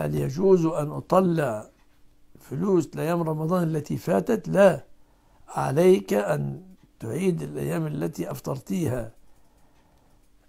هل يجوز أن أطلع فلوس لأيام رمضان التي فاتت لا عليك أن تعيد الأيام التي أفطرتيها